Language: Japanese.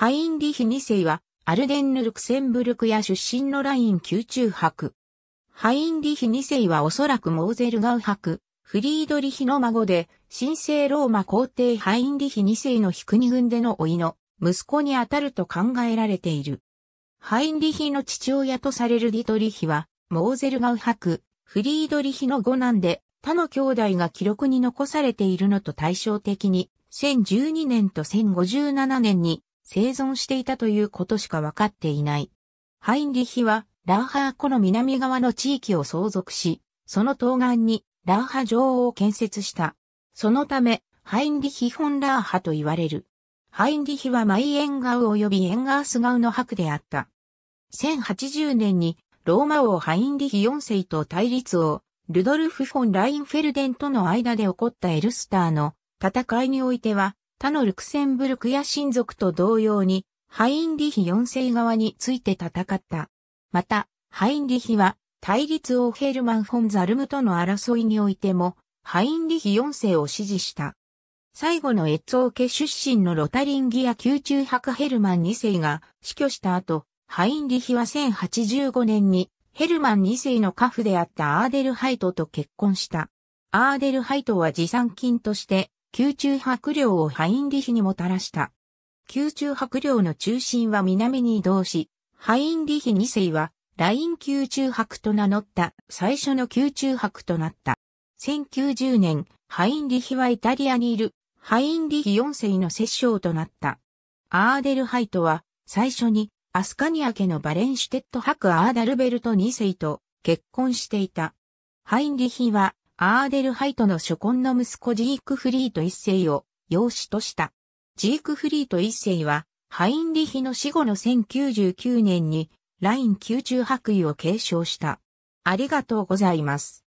ハインリヒ2世は、アルデンヌ・ルクセンブルクや出身のライン宮中博。ハインリヒ2世はおそらくモーゼルガウ博、フリードリヒの孫で、神聖ローマ皇帝ハインリヒ2世のヒ国軍での老いの息子にあたると考えられている。ハインリヒの父親とされるディトリヒは、モーゼルガウ博、フリードリヒの五男で、他の兄弟が記録に残されているのと対照的に、1012年と1057年に生存していたということしか分かっていない。ハインリヒは、ラーハー湖の南側の地域を相続し、その東岸にラーハ城を建設した。そのため、ハインリヒ・ホンラーハと言われる。ハインリヒはマイエンガウ及びエンガースガウの伯であった。1080年にローマ王ハインリヒ4世と対立王、ルドルフ・フォン・ラインフェルデンとの間で起こったエルスターの戦いにおいては、他のルクセンブルクや親族と同様に、ハインリヒ4世側について戦った。また、ハインリヒは、対立王ヘルマン・フォン・ザルムとの争いにおいても、ハインリヒ4世を支持した。最後のエッツオーケ出身のロタリンギア宮中博ヘルマン2世が死去した後、ハインリヒは1085年にヘルマン2世の家父であったアーデルハイトと結婚した。アーデルハイトは持参金として宮中白領をハインリヒにもたらした。宮中白領の中心は南に移動し、ハインリヒ2世は、ライン宮中白と名乗った最初の宮中白となった。1090年、ハインリヒはイタリアにいる、ハインリヒ4世の摂政となった。アーデルハイトは、最初に、アスカニア家のバレンシュテット博アーダルベルト2世と結婚していた。ハインリヒは、アーデルハイトの初婚の息子ジークフリート一世を養子とした。ジークフリート一世は、ハインリヒの死後の1099年に、ライン宮中白衣を継承した。ありがとうございます。